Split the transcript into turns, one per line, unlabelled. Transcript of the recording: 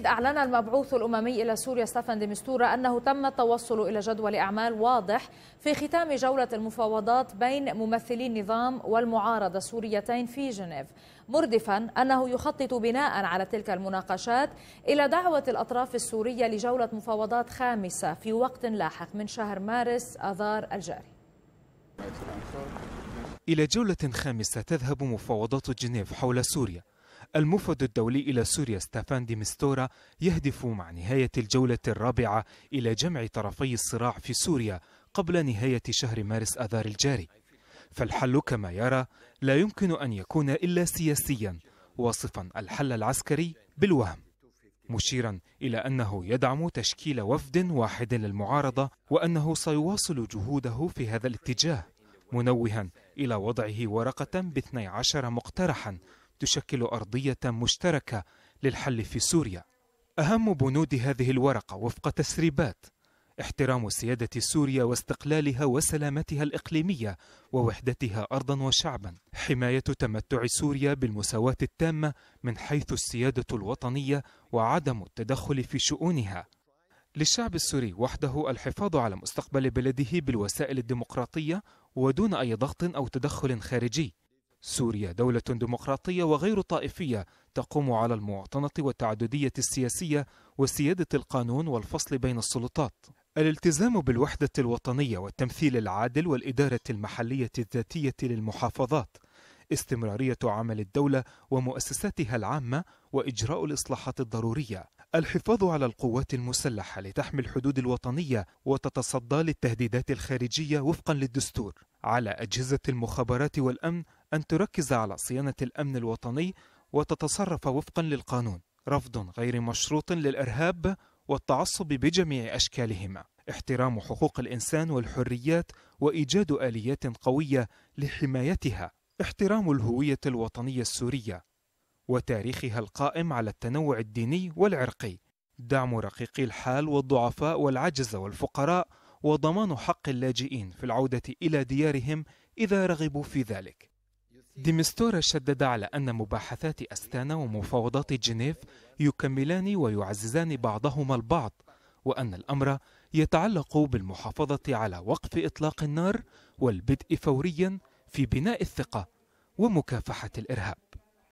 بالتأكيد أعلن المبعوث الأممي إلى سوريا ستافان ديمستورا أنه تم التوصل إلى جدول أعمال واضح في ختام جولة المفاوضات بين ممثلي النظام والمعارضة السوريتين في جنيف مردفا أنه يخطط بناء على تلك المناقشات إلى دعوة الأطراف السورية لجولة مفاوضات خامسة في وقت لاحق من شهر مارس آذار الجاري
إلى جولة خامسة تذهب مفاوضات جنيف حول سوريا المفوض الدولي إلى سوريا ستافان دي مستورا يهدف مع نهاية الجولة الرابعة إلى جمع طرفي الصراع في سوريا قبل نهاية شهر مارس آذار الجاري فالحل كما يرى لا يمكن أن يكون إلا سياسيا واصفا الحل العسكري بالوهم مشيرا إلى أنه يدعم تشكيل وفد واحد للمعارضة وأنه سيواصل جهوده في هذا الاتجاه منوها إلى وضعه ورقة باثني عشر مقترحا تشكل أرضية مشتركة للحل في سوريا أهم بنود هذه الورقة وفق تسريبات احترام سيادة سوريا واستقلالها وسلامتها الإقليمية ووحدتها أرضا وشعبا حماية تمتع سوريا بالمساواة التامة من حيث السيادة الوطنية وعدم التدخل في شؤونها للشعب السوري وحده الحفاظ على مستقبل بلده بالوسائل الديمقراطية ودون أي ضغط أو تدخل خارجي سوريا دولة ديمقراطية وغير طائفية تقوم على المواطنة والتعددية السياسية وسيادة القانون والفصل بين السلطات. الالتزام بالوحدة الوطنية والتمثيل العادل والإدارة المحلية الذاتية للمحافظات. استمرارية عمل الدولة ومؤسساتها العامة وإجراء الإصلاحات الضرورية. الحفاظ على القوات المسلحة لتحمي الحدود الوطنية وتتصدى للتهديدات الخارجية وفقا للدستور. على أجهزة المخابرات والأمن أن تركز على صيانة الأمن الوطني وتتصرف وفقا للقانون رفض غير مشروط للإرهاب والتعصب بجميع أشكالهما احترام حقوق الإنسان والحريات وإيجاد آليات قوية لحمايتها احترام الهوية الوطنية السورية وتاريخها القائم على التنوع الديني والعرقي دعم رقيقي الحال والضعفاء والعجز والفقراء وضمان حق اللاجئين في العودة إلى ديارهم إذا رغبوا في ذلك ديمستورا شدد على أن مباحثات أستانا ومفاوضات جنيف يكملان ويعززان بعضهما البعض وأن الأمر يتعلق بالمحافظة على وقف إطلاق النار والبدء فوريا في بناء الثقة ومكافحة الإرهاب